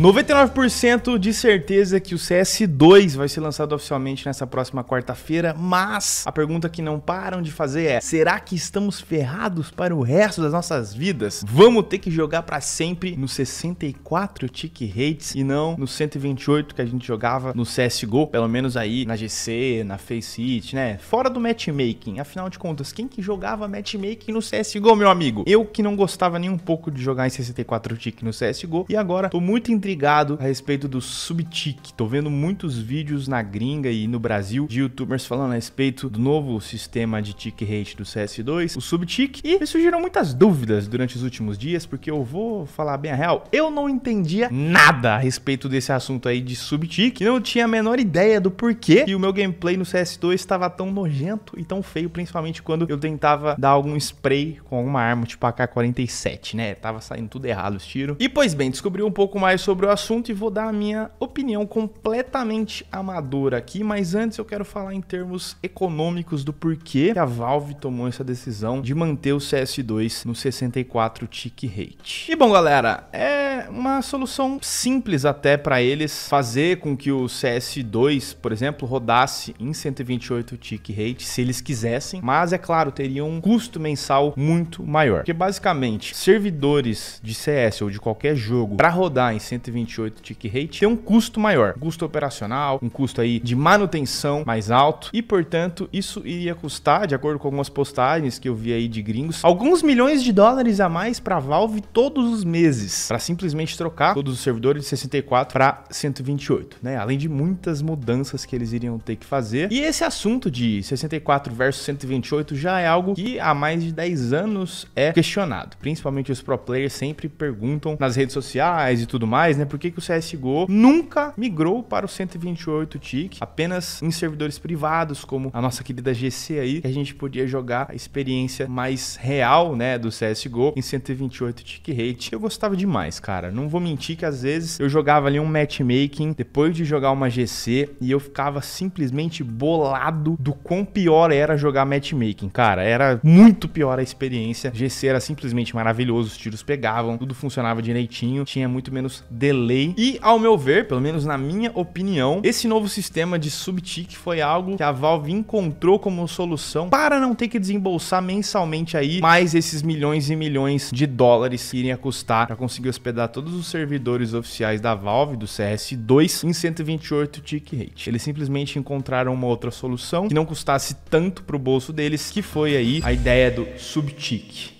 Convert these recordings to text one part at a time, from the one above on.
99% de certeza que o CS2 vai ser lançado oficialmente nessa próxima quarta-feira, mas a pergunta que não param de fazer é: será que estamos ferrados para o resto das nossas vidas? Vamos ter que jogar para sempre no 64 tick rates e não no 128 que a gente jogava no CS:GO, pelo menos aí na GC, na Face It, né? Fora do matchmaking. Afinal de contas, quem que jogava matchmaking no CS:GO, meu amigo? Eu que não gostava nem um pouco de jogar em 64 tick no CS:GO e agora tô muito intrigado intrigado a respeito do Subtic. Tô vendo muitos vídeos na gringa e no Brasil de youtubers falando a respeito do novo sistema de tick rate do CS2, o Subtic, e me surgiram muitas dúvidas durante os últimos dias, porque eu vou falar bem a real, eu não entendia nada a respeito desse assunto aí de Subtic, não tinha a menor ideia do porquê que o meu gameplay no CS2 estava tão nojento e tão feio, principalmente quando eu tentava dar algum spray com alguma arma tipo AK-47, né? Tava saindo tudo errado os tiros. E pois bem, descobri um pouco mais sobre sobre o assunto e vou dar a minha opinião completamente amadora aqui, mas antes eu quero falar em termos econômicos do porquê a Valve tomou essa decisão de manter o CS2 no 64 tick rate. E bom, galera, é uma solução simples até para eles fazer com que o CS2, por exemplo, rodasse em 128 tick rate se eles quisessem, mas é claro, teria um custo mensal muito maior. Porque basicamente, servidores de CS ou de qualquer jogo para rodar em 128 128 tick rate, tem um custo maior, custo operacional, um custo aí de manutenção mais alto e, portanto, isso iria custar, de acordo com algumas postagens que eu vi aí de gringos, alguns milhões de dólares a mais para Valve todos os meses, para simplesmente trocar todos os servidores de 64 para 128, né? Além de muitas mudanças que eles iriam ter que fazer. E esse assunto de 64 versus 128 já é algo que há mais de 10 anos é questionado. Principalmente os pro players sempre perguntam nas redes sociais e tudo mais mais, né? Por que, que o CSGO nunca migrou para o 128 tick, apenas em servidores privados, como a nossa querida GC aí, que a gente podia jogar a experiência mais real, né, do CSGO em 128 tick rate. Eu gostava demais, cara. Não vou mentir que às vezes eu jogava ali um matchmaking depois de jogar uma GC e eu ficava simplesmente bolado do quão pior era jogar matchmaking, cara. Era muito pior a experiência. GC era simplesmente maravilhoso, os tiros pegavam, tudo funcionava direitinho, tinha muito menos delay. E, ao meu ver, pelo menos na minha opinião, esse novo sistema de subtick foi algo que a Valve encontrou como solução para não ter que desembolsar mensalmente aí mais esses milhões e milhões de dólares que iriam custar para conseguir hospedar todos os servidores oficiais da Valve, do CS2, em 128 tick rate. Eles simplesmente encontraram uma outra solução que não custasse tanto para o bolso deles, que foi aí a ideia do subtick.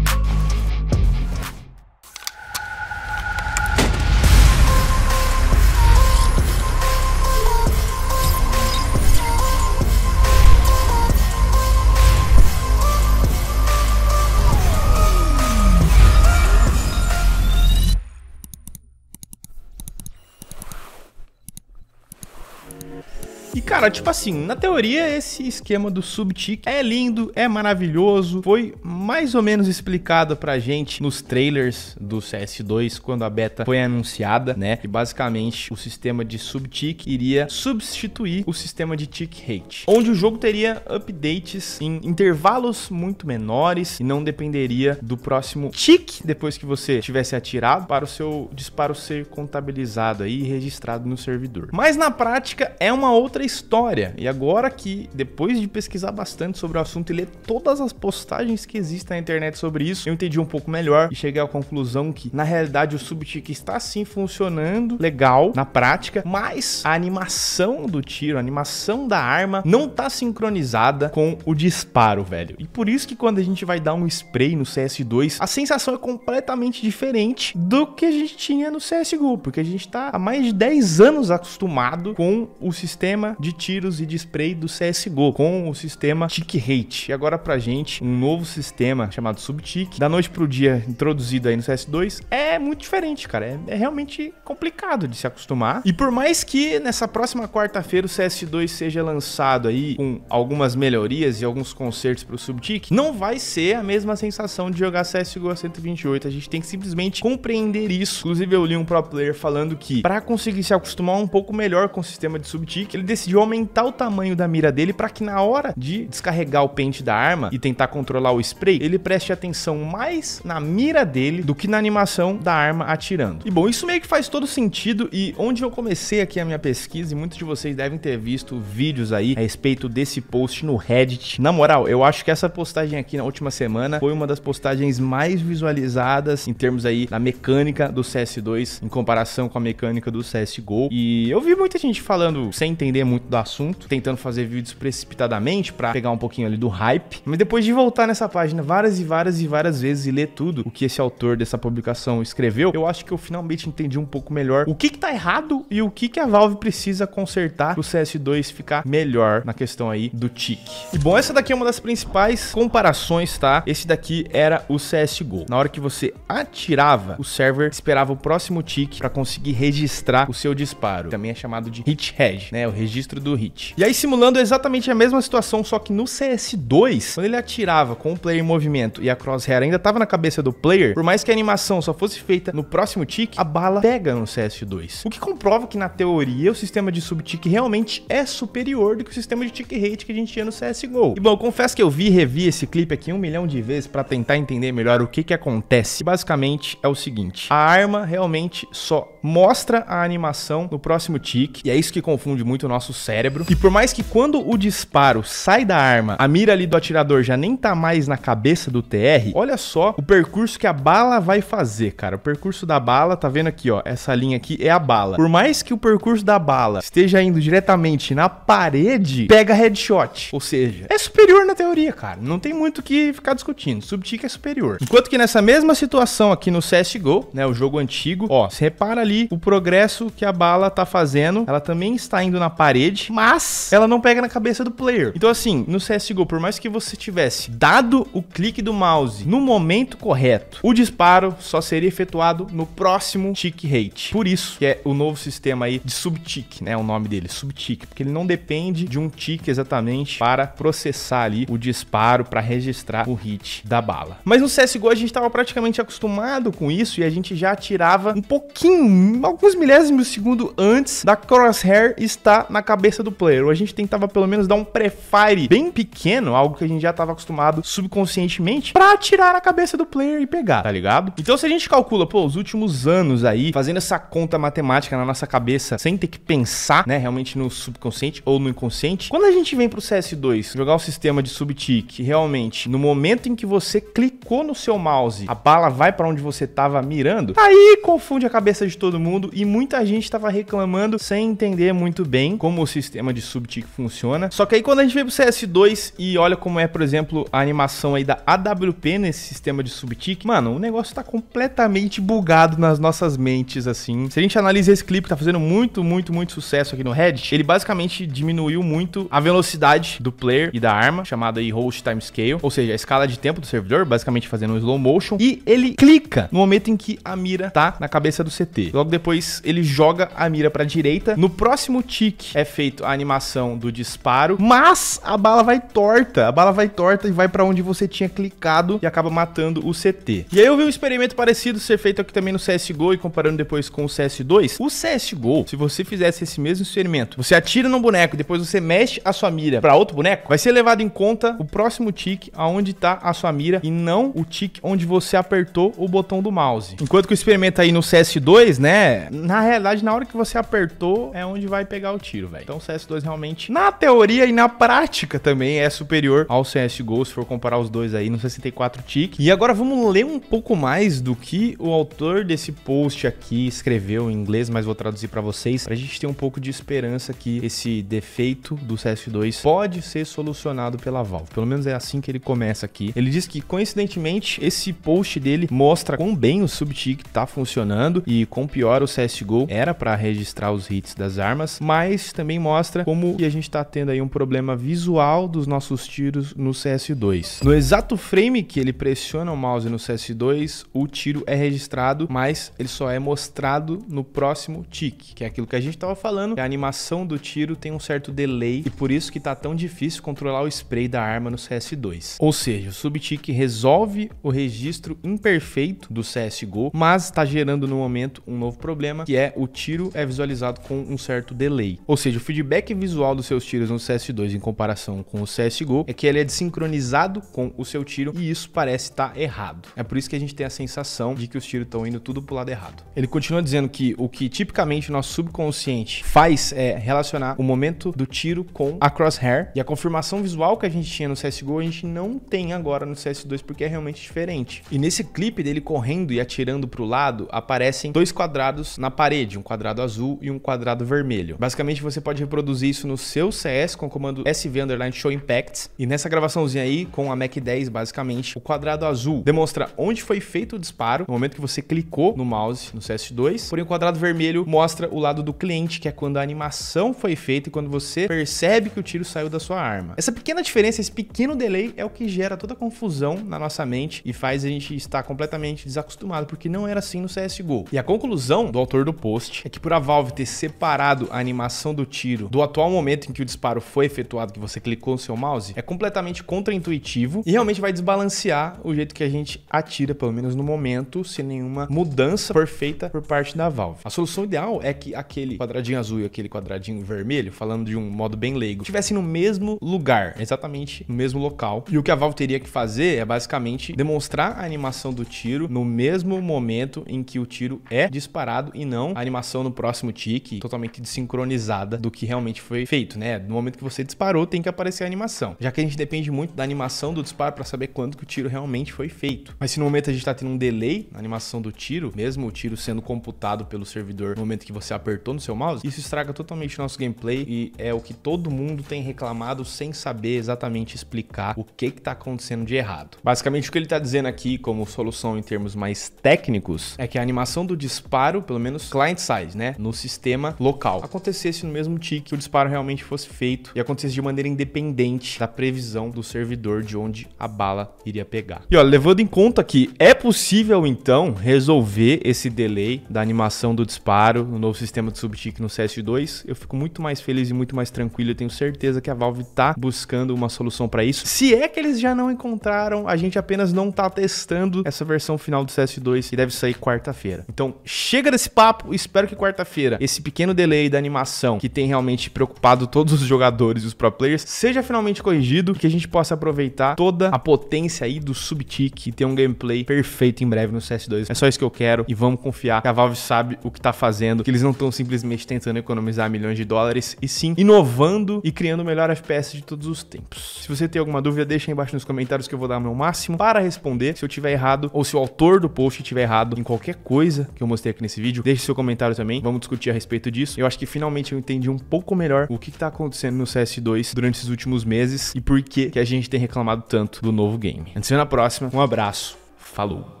Cara, tipo assim, na teoria, esse esquema do subtick é lindo, é maravilhoso. Foi mais ou menos explicado pra gente nos trailers do CS2 quando a beta foi anunciada, né? E basicamente o sistema de subtick iria substituir o sistema de tick rate, onde o jogo teria updates em intervalos muito menores e não dependeria do próximo tick depois que você tivesse atirado para o seu disparo ser contabilizado aí e registrado no servidor. Mas na prática é uma outra história história. E agora que, depois de pesquisar bastante sobre o assunto e ler todas as postagens que existem na internet sobre isso, eu entendi um pouco melhor e cheguei à conclusão que, na realidade, o Subtick está sim funcionando legal na prática, mas a animação do tiro, a animação da arma, não está sincronizada com o disparo, velho. E por isso que quando a gente vai dar um spray no CS2, a sensação é completamente diferente do que a gente tinha no CSGO, porque a gente está há mais de 10 anos acostumado com o sistema de tiros e de spray do CSGO com o sistema Tick Rate. E agora pra gente, um novo sistema chamado Subtick, da noite pro dia introduzido aí no CS2, é muito diferente, cara. É, é realmente complicado de se acostumar. E por mais que nessa próxima quarta-feira o CS2 seja lançado aí com algumas melhorias e alguns consertos pro Subtick, não vai ser a mesma sensação de jogar CSGO a 128. A gente tem que simplesmente compreender isso. Inclusive eu li um pro player falando que para conseguir se acostumar um pouco melhor com o sistema de Subtick, ele decidiu aumentar aumentar o tamanho da mira dele para que na hora de descarregar o pente da arma e tentar controlar o spray, ele preste atenção mais na mira dele do que na animação da arma atirando. E bom, isso meio que faz todo sentido e onde eu comecei aqui a minha pesquisa, e muitos de vocês devem ter visto vídeos aí a respeito desse post no Reddit. Na moral, eu acho que essa postagem aqui na última semana foi uma das postagens mais visualizadas em termos aí da mecânica do CS2 em comparação com a mecânica do CSGO. E eu vi muita gente falando sem entender muito da assunto, tentando fazer vídeos precipitadamente para pegar um pouquinho ali do hype. Mas depois de voltar nessa página várias e várias e várias vezes e ler tudo o que esse autor dessa publicação escreveu, eu acho que eu finalmente entendi um pouco melhor o que que tá errado e o que que a Valve precisa consertar pro CS2 ficar melhor na questão aí do tique. E bom, essa daqui é uma das principais comparações, tá? Esse daqui era o CSGO. Na hora que você atirava, o server esperava o próximo tique para conseguir registrar o seu disparo. Também é chamado de hit head, né? O registro do do hit. E aí simulando exatamente a mesma situação, só que no CS2, quando ele atirava com o player em movimento e a crosshair ainda tava na cabeça do player, por mais que a animação só fosse feita no próximo tick a bala pega no CS2. O que comprova que na teoria o sistema de subtick realmente é superior do que o sistema de tick rate que a gente tinha no CSGO. E bom, eu confesso que eu vi e revi esse clipe aqui um milhão de vezes para tentar entender melhor o que que acontece. Basicamente é o seguinte, a arma realmente só mostra a animação no próximo tick e é isso que confunde muito o nosso CS cérebro. E por mais que quando o disparo sai da arma, a mira ali do atirador já nem tá mais na cabeça do TR, olha só o percurso que a bala vai fazer, cara. O percurso da bala, tá vendo aqui, ó, essa linha aqui é a bala. Por mais que o percurso da bala esteja indo diretamente na parede, pega headshot. Ou seja, é superior na teoria, cara. Não tem muito o que ficar discutindo. Subtica é superior. Enquanto que nessa mesma situação aqui no CSGO, né, o jogo antigo, ó, se repara ali o progresso que a bala tá fazendo. Ela também está indo na parede, mas ela não pega na cabeça do player. Então, assim, no CSGO, por mais que você tivesse dado o clique do mouse no momento correto, o disparo só seria efetuado no próximo tick rate. Por isso que é o novo sistema aí de subtick, né? O nome dele, subtick, porque ele não depende de um tick exatamente para processar ali o disparo, para registrar o hit da bala. Mas no CSGO a gente estava praticamente acostumado com isso e a gente já tirava um pouquinho, alguns milésimos de segundo antes da crosshair estar na cabeça cabeça do player, ou a gente tentava pelo menos dar um prefire bem pequeno, algo que a gente já estava acostumado subconscientemente, para tirar a cabeça do player e pegar, tá ligado? Então se a gente calcula, pô, os últimos anos aí, fazendo essa conta matemática na nossa cabeça, sem ter que pensar, né, realmente no subconsciente ou no inconsciente, quando a gente vem pro CS2, jogar o sistema de subtick, realmente, no momento em que você clicou no seu mouse, a bala vai para onde você tava mirando, aí confunde a cabeça de todo mundo e muita gente tava reclamando sem entender muito bem como o sistema sistema de subtick funciona. Só que aí quando a gente vem pro CS2 e olha como é, por exemplo, a animação aí da AWP nesse sistema de subtick, mano, o negócio tá completamente bugado nas nossas mentes, assim. Se a gente analisa esse clipe, tá fazendo muito, muito, muito sucesso aqui no Reddit, ele basicamente diminuiu muito a velocidade do player e da arma, chamada aí Host Time Scale, ou seja, a escala de tempo do servidor, basicamente fazendo um slow motion, e ele clica no momento em que a mira tá na cabeça do CT. Logo depois, ele joga a mira pra direita. No próximo tick é feito feito a animação do disparo, mas a bala vai torta. A bala vai torta e vai para onde você tinha clicado e acaba matando o CT. E aí eu vi um experimento parecido ser feito aqui também no CSGO e comparando depois com o CS2. O CSGO, se você fizesse esse mesmo experimento, você atira num boneco, depois você mexe a sua mira para outro boneco, vai ser levado em conta o próximo tick aonde tá a sua mira e não o tick onde você apertou o botão do mouse. Enquanto que o experimento aí no CS2, né, na realidade na hora que você apertou é onde vai pegar o tiro, velho. Então CS2 realmente, na teoria e na prática também, é superior ao CSGO, se for comparar os dois aí no 64 tick. E agora vamos ler um pouco mais do que o autor desse post aqui escreveu em inglês, mas vou traduzir para vocês, pra gente ter um pouco de esperança que esse defeito do CS2 pode ser solucionado pela Valve. Pelo menos é assim que ele começa aqui. Ele diz que, coincidentemente, esse post dele mostra quão bem o subtick tá funcionando e quão pior o CSGO era para registrar os hits das armas, mas também mostra mostra como que a gente está tendo aí um problema visual dos nossos tiros no CS2. No exato frame que ele pressiona o mouse no CS2, o tiro é registrado, mas ele só é mostrado no próximo tick, que é aquilo que a gente estava falando, a animação do tiro tem um certo delay e por isso que tá tão difícil controlar o spray da arma no CS2. Ou seja, o subtick resolve o registro imperfeito do CSGO, mas está gerando no momento um novo problema, que é o tiro é visualizado com um certo delay. Ou seja, o feedback feedback visual dos seus tiros no CS2 em comparação com o CSGO é que ele é desincronizado com o seu tiro e isso parece estar tá errado. É por isso que a gente tem a sensação de que os tiros estão indo tudo pro lado errado. Ele continua dizendo que o que tipicamente o nosso subconsciente faz é relacionar o momento do tiro com a crosshair e a confirmação visual que a gente tinha no CSGO a gente não tem agora no CS2 porque é realmente diferente. E nesse clipe dele correndo e atirando pro lado aparecem dois quadrados na parede, um quadrado azul e um quadrado vermelho. Basicamente você pode reproduzir isso no seu CS com o comando SV Underline Show Impacts. E nessa gravaçãozinha aí, com a Mac 10, basicamente, o quadrado azul demonstra onde foi feito o disparo, no momento que você clicou no mouse no CS2. Porém, o quadrado vermelho mostra o lado do cliente, que é quando a animação foi feita e quando você percebe que o tiro saiu da sua arma. Essa pequena diferença, esse pequeno delay é o que gera toda a confusão na nossa mente e faz a gente estar completamente desacostumado, porque não era assim no CSGO. E a conclusão do autor do post é que por a Valve ter separado a animação do tiro tiro do atual momento em que o disparo foi efetuado, que você clicou no seu mouse, é completamente contraintuitivo e realmente vai desbalancear o jeito que a gente atira, pelo menos no momento, sem nenhuma mudança perfeita por parte da Valve. A solução ideal é que aquele quadradinho azul e aquele quadradinho vermelho, falando de um modo bem leigo, estivessem no mesmo lugar, exatamente no mesmo local. E o que a Valve teria que fazer é basicamente demonstrar a animação do tiro no mesmo momento em que o tiro é disparado e não a animação no próximo tique, totalmente desincronizada do que que realmente foi feito, né? No momento que você disparou, tem que aparecer a animação. Já que a gente depende muito da animação do disparo para saber quando que o tiro realmente foi feito. Mas se no momento a gente está tendo um delay na animação do tiro, mesmo o tiro sendo computado pelo servidor no momento que você apertou no seu mouse, isso estraga totalmente o nosso gameplay e é o que todo mundo tem reclamado sem saber exatamente explicar o que está acontecendo de errado. Basicamente o que ele está dizendo aqui como solução em termos mais técnicos é que a animação do disparo, pelo menos client side, né, no sistema local, acontecesse no mesmo tiro permitir que o disparo realmente fosse feito e acontecesse de maneira independente da previsão do servidor de onde a bala iria pegar. E ó, levando em conta que é possível então resolver esse delay da animação do disparo no novo sistema de subtick no CS2, eu fico muito mais feliz e muito mais tranquilo. Eu tenho certeza que a Valve tá buscando uma solução para isso. Se é que eles já não encontraram, a gente apenas não tá testando essa versão final do CS2 que deve sair quarta-feira. Então, chega desse papo, espero que quarta-feira esse pequeno delay da animação que tem realmente realmente preocupado todos os jogadores e os pro players, seja finalmente corrigido, que a gente possa aproveitar toda a potência aí do Subtic e ter um gameplay perfeito em breve no CS2. É só isso que eu quero e vamos confiar que a Valve sabe o que tá fazendo, que eles não estão simplesmente tentando economizar milhões de dólares, e sim inovando e criando o melhor FPS de todos os tempos. Se você tem alguma dúvida, deixa aí embaixo nos comentários que eu vou dar o meu máximo para responder. Se eu tiver errado ou se o autor do post tiver errado em qualquer coisa que eu mostrei aqui nesse vídeo, deixe seu comentário também. Vamos discutir a respeito disso. Eu acho que finalmente eu entendi um pouco melhor o que está acontecendo no CS2 durante esses últimos meses e por que, que a gente tem reclamado tanto do novo game. A gente se vê na próxima. Um abraço. Falou!